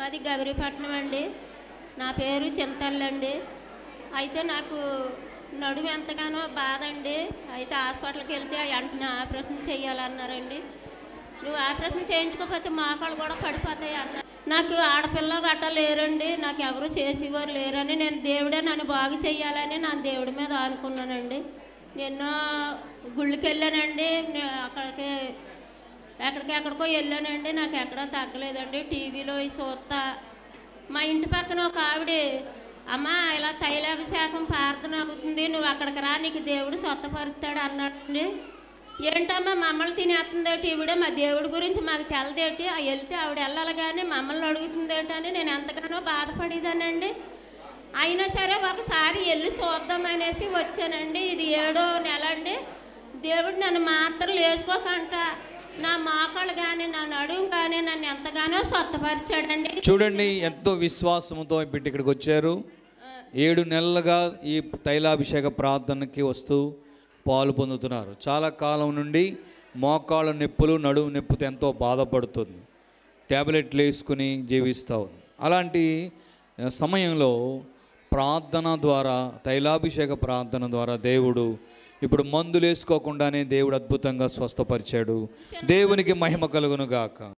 మాది గౌరీపట్నం అండి నా పేరు చింతల్లండి అయితే నాకు నడుము ఎంతగానో బాధ అండి అయితే హాస్పిటల్కి వెళ్తే వెంటనే ఆపరేషన్ చేయాలన్నారండి నువ్వు ఆపరేషన్ చేయించుకోకపోతే మోకాళ్ళు కూడా పడిపోతాయి అన్నారు నాకు ఆడపిల్ల గట్ట లేరండి నాకు ఎవరు చేసేవారు లేరని నేను దేవుడే నన్ను బాగు చేయాలని నా దేవుడి మీద అనుకున్నానండి ఎన్నో గుళ్ళకి వెళ్ళానండి ఎక్కడికెక్కడికో వెళ్ళానండి నాకు ఎక్కడా తగ్గలేదండి టీవీలో చూస్తా మా ఇంటి పక్కన ఒక ఆవిడ అమ్మ ఇలా తైలాభిషేకం పార్థన అవుతుంది నువ్వు అక్కడికి రా నీకు దేవుడు సొత్తపరుస్తాడు అన్నాడండి ఏంటమ్మా మమ్మల్ని తినేస్తుందేటి ఈవిడ మా దేవుడి గురించి మాకు తెలదేటి వెళ్తే ఆవిడ వెళ్ళాలి కానీ మమ్మల్ని అడుగుతుందేటి అని నేను ఎంతగానో బాధపడేదానండి అయినా సరే ఒకసారి వెళ్ళి చూద్దామనేసి వచ్చానండి ఇది ఏడో నెల అండి దేవుడు నన్ను మాత్రలు వేసుకోకంట నా మాకలు కానీ నా నడుము కానీ నన్ను ఎంతగానో స్వస్థపరిచాడండి చూడండి ఎంతో విశ్వాసంతో బిడ్డ ఇక్కడికి వచ్చారు ఏడు నెలలుగా ఈ తైలాభిషేక ప్రార్థనకి వస్తూ పాలు పొందుతున్నారు చాలా కాలం నుండి మోకాళ్ళ నొప్పులు నడుము నొప్పితో ఎంతో బాధపడుతుంది ట్యాబ్లెట్లు వేసుకుని జీవిస్తూ ఉంది అలాంటి సమయంలో ప్రార్థన ద్వారా తైలాభిషేక ప్రార్థన ద్వారా దేవుడు ఇప్పుడు మందులు వేసుకోకుండానే దేవుడు అద్భుతంగా స్వస్థపరిచాడు దేవునికి మహిమ కలుగును గాక